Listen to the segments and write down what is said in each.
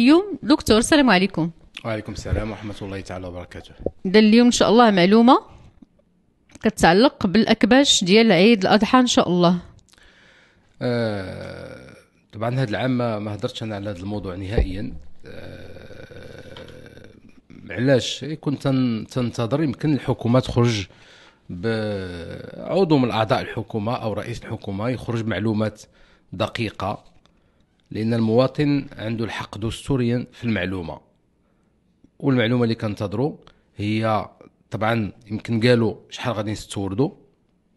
اليوم دكتور السلام عليكم وعليكم السلام ورحمه الله تعالى وبركاته ده اليوم ان شاء الله معلومه كتتعلق بالاكباش ديال عيد الاضحى ان شاء الله آه طبعا هذا العام ما هضرتش انا على هذا الموضوع نهائيا آه علاش كنت تنتظر يمكن الحكومه تخرج بعضو من اعضاء الحكومه او رئيس الحكومه يخرج معلومات دقيقه لان المواطن عنده الحق دستوريا في المعلومه والمعلومه اللي كنتظروا هي طبعا يمكن قالوا شحال غادي نستوردوا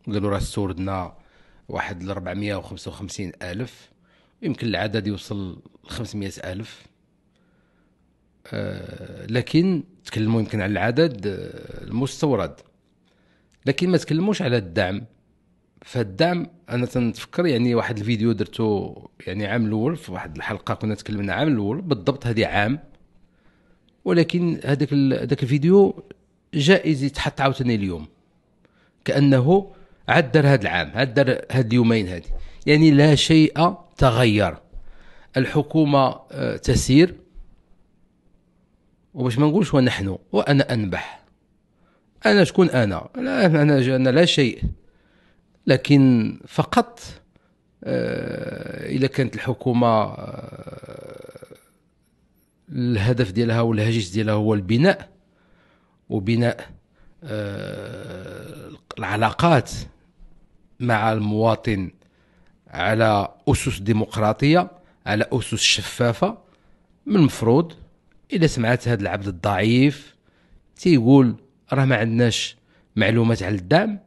قالوا راه استوردنا واحد ل 455 الف يمكن العدد يوصل ل 500 الف أه لكن تكلموا يمكن على العدد آه، المستورد لكن ما تكلموش على الدعم فالدعم انا تنتفكر يعني واحد الفيديو درتو يعني عام الاول في واحد الحلقه كنا تكلمنا عام الاول بالضبط هذه عام ولكن هذاك هذاك الفيديو جائز يتحط عاوتاني اليوم كانه عاد دار هذا العام عاد دار هاد اليومين هذه يعني لا شيء تغير الحكومه آه، تسير وباش ما نقولش ونحن وانا انبح انا شكون انا لا انا انا لا شيء لكن فقط الا آه، كانت الحكومه آه، الهدف ديالها والهاجس ديالها هو البناء وبناء آه، العلاقات مع المواطن على اسس ديمقراطيه على اسس شفافه من المفروض الا سمعت هذا العبد الضعيف تيقول راه ما عندناش معلومات على الدعم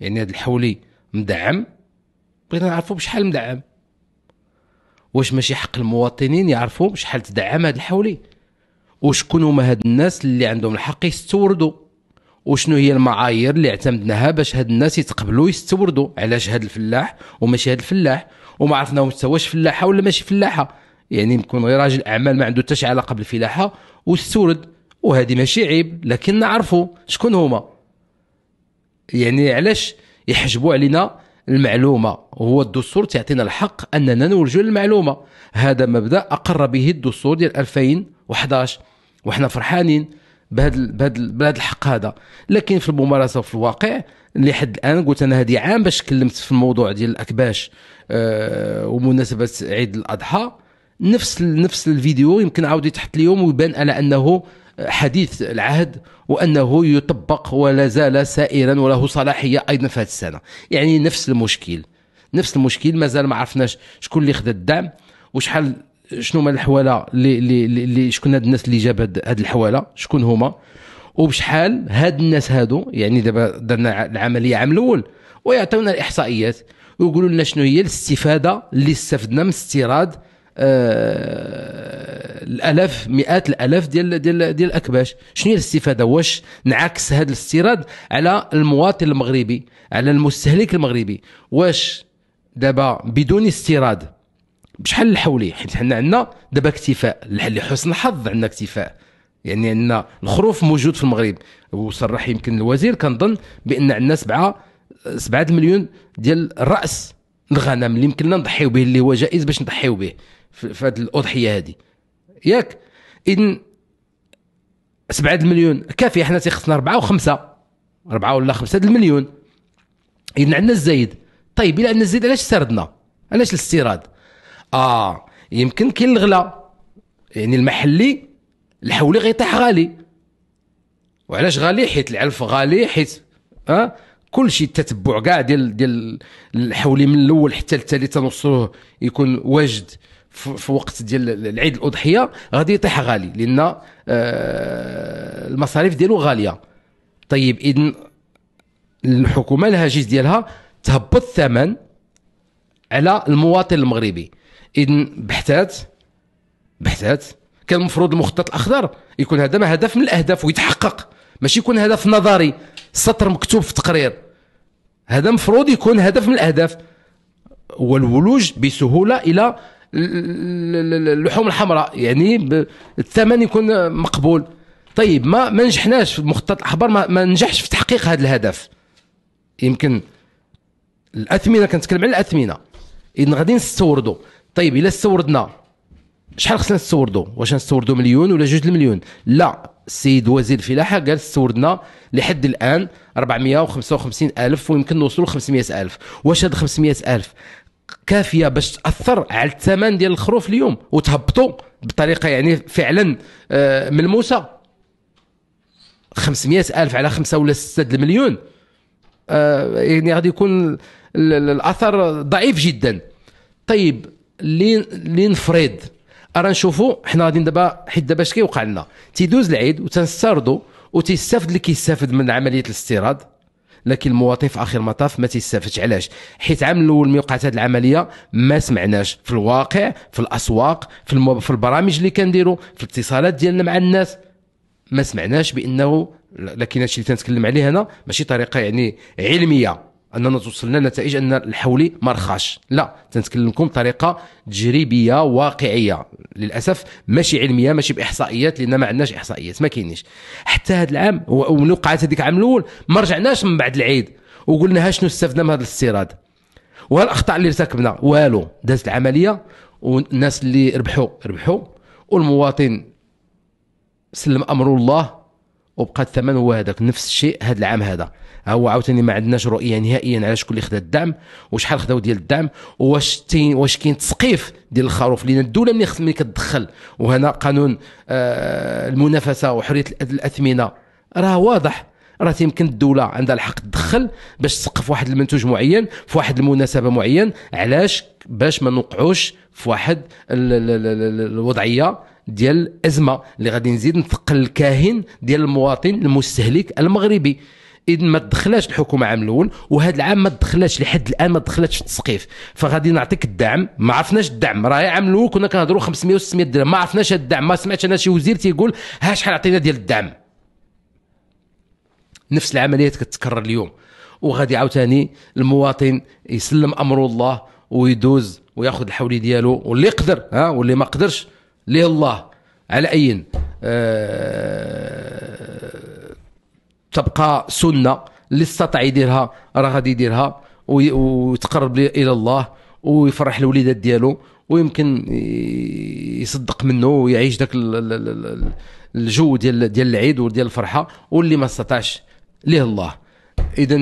يعني هذا الحولي مدعم بغينا نعرفوا بشحال مدعم واش ماشي حق المواطنين يعرفوا بشحال تدعم هذا الحولي وشكون هما هاد الناس اللي عندهم الحق يستوردوا وشنو هي المعايير اللي اعتمدناها باش هاد الناس يتقبلوا يستوردوا علاش هاد الفلاح وماشي هاد الفلاح وما عرفنا واش فلاحه ولا ماشي فلاحه يعني يكون غير راجل اعمال ما عنده حتى شي علاقه بالفلاحه واستورد وهذه ماشي عيب لكن نعرفوا شكون هما يعني علاش يحجبوا علينا المعلومه هو الدستور تعطينا الحق اننا نولجوا المعلومه هذا مبدا اقر به الدستور ديال 2011 وحنا فرحانين بهذا بهذا بهذا الحق هذا لكن في الممارسه وفي الواقع لحد الان قلت انا هذه عام باش تكلمت في الموضوع ديال الاكباش أه ومناسبه عيد الاضحى نفس نفس الفيديو يمكن عاود يتحط اليوم ويبان على انه حديث العهد وانه يطبق ولا زال سائرا وله صلاحيه ايضا في هذه السنه يعني نفس المشكل نفس المشكل مازال ما عرفناش شكون اللي خد الدعم وشحال شنو من الحواله اللي اللي اللي شكون هاد الناس اللي جاب هاد الحواله شكون هما وبشحال هاد الناس هادو يعني دابا درنا العمليه عام الاول ويعطيونا الاحصائيات ويقولوا لنا شنو هي الاستفاده اللي استفدنا من استيراد آه الالاف مئات الالاف ديال ديال ديال الاكباش شنو هي الاستفاده واش نعكس هذا الاستيراد على المواطن المغربي على المستهلك المغربي واش دابا بدون استيراد بشحال الحولي حيت حنا عندنا دابا اكتفاء لحسن الحظ عندنا اكتفاء يعني عندنا الخروف موجود في المغرب وصرح يمكن الوزير كنظن بان عندنا سبعه سبعه المليون ديال الراس الغنم اللي يمكن لنا نضحيو به اللي هو جائز باش نضحيو به في هذه الاضحيه هذه ياك اذن 7 المليون كافي حنا تيخصنا 4 و5 4 ولا 5 المليون اذا عندنا الزايد طيب الا عندنا الزايد علاش سردنا علاش الاستيراد اه يمكن كاين الغلا يعني المحلي الحولي غيطيح غالي وعلاش غالي حيت العلف غالي حيت أه؟ كل شيء التتبع كاع ديال ديال الحولي من الاول حتى التالي تنوصلوه يكون واجد في وقت ديال العيد الاضحيه غادي يطيح غالي لان آه، المصاريف ديالو غاليه طيب اذن الحكومه الهاجس ديالها تهبط الثمن على المواطن المغربي اذن بحثات بحثات كان المفروض المخطط الاخضر يكون هذا ما هدف من الاهداف ويتحقق ماشي يكون هدف نظري سطر مكتوب في تقرير هذا مفروض يكون هدف من الاهداف والولوج بسهوله الى اللحوم الحمراء يعني الثمن يكون مقبول طيب ما ما نجحناش في مخطط الاحبار ما, ما نجحش في تحقيق هذا الهدف يمكن الاثمنه كنتكلم على الاثمنه اذا غادي نستوردوا طيب الا استوردنا شحال خصنا نستوردوا واش نستوردوا مليون ولا جوج المليون لا السيد وزير الفلاحه قال استوردنا لحد الان 455 الف ويمكن نوصلوا ل 500 الف واش هاد 500 الف كافيه باش تاثر على الثمن ديال الخروف اليوم وتهبطوا بطريقه يعني فعلا آه، ملموسه 500 الف على 5 ولا 6 المليون آه، يعني غادي يكون الاثر ضعيف جدا طيب لنفرض ارا نشوفوا حنا غاديين دابا حيت دابا اش كيوقع لنا تيدوز العيد وتنستردوا وتيستافد اللي كيستافد من عمليه الاستيراد لكن المواطن في اخر المطاف ما تيستافدش علاش حيت عام الاول ملي وقعت هذه العمليه ما سمعناش في الواقع في الاسواق في, المو... في البرامج اللي كنديروا في الاتصالات ديالنا مع الناس ما سمعناش بانه لكن هادشي اللي تنتكلم عليه هنا ماشي طريقه يعني علميه اننا توصلنا لنتائج ان الحولي ما رخاش لا تنتكلمكم بطريقه تجريبيه واقعيه للاسف ماشي علميه ماشي باحصائيات لان ما عندناش احصائيات ما كاينينش حتى هذا العام وملي وقعت هذيك العام الاول ما رجعناش من بعد العيد وقلنا ها شنو استفدنا من هذا الاستيراد والاخطاء اللي ارتكبنا والو دازت العمليه والناس اللي ربحوا ربحوا والمواطن سلم امر الله وبقى الثمن هو هذاك نفس الشيء هذا العام هذا هو عاوتاني ما عندناش رؤيه نهائيا على شكون اللي خدا الدعم وشحال خداو ديال الدعم واش واش كاين تسقيف ديال الخروف لان الدوله ملي ملي كتدخل وهنا قانون آه المنافسه وحريه الاثمنه راه واضح راه تيمكن الدوله عندها الحق تدخل باش تسقف واحد المنتوج معين في واحد المناسبه معين علاش باش ما نوقعوش في واحد الوضعيه ديال الازمه اللي غادي نزيد نثقل الكاهن ديال المواطن المستهلك المغربي اذن ما تدخلاش الحكومه عام الاول وهذا العام ما تدخلاش لحد الان ما تدخلاش في التسقيف فغادي نعطيك الدعم ما عرفناش الدعم راه عام الاول كنا كنهضروا 500 و600 درهم ما عرفناش هذا الدعم ما سمعتش انا شي وزير تيقول ها شحال عطينا ديال الدعم نفس العمليات كتكرر اليوم وغادي عاوتاني المواطن يسلم امر الله ويدوز وياخذ الحولي ديالو واللي قدر ها واللي ما قدرش ليه الله على أي أه تبقى سنة اللي استطاع يديرها راه غادي يديرها ويتقرب الى الله ويفرح الوليدات ديالو ويمكن يصدق منه ويعيش ذاك الجو ديال ديال العيد وديال الفرحه واللي ما استطاعش ليه الله اذا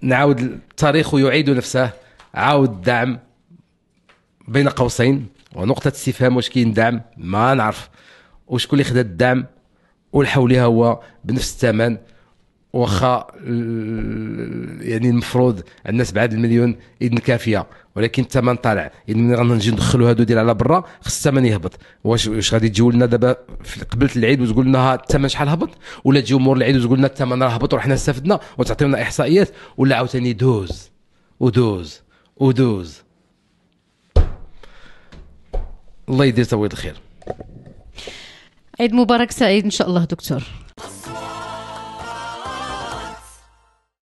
نعاود التاريخ يعيد نفسه عاود الدعم بين قوسين ونقطه استفهام واش كاين دعم ما نعرف وشكون اللي خدا الدعم والحوليها هو بنفس الثمن واخا يعني المفروض عندنا 7 المليون اذن كافيه ولكن الثمن طالع اذا ملي غنجي ندخلوا هادو ديال على برا خص الثمن يهبط واش واش غادي تجيو لنا دابا قبل العيد وتقول لنا الثمن شحال هبط ولا تجيو مور العيد وتقول لنا الثمن راه هبط وحنا استفدنا وتعطيونا احصائيات ولا عاوتاني دوز ودوز ودوز الله يدير طويل الخير عيد مبارك سعيد ان شاء الله دكتور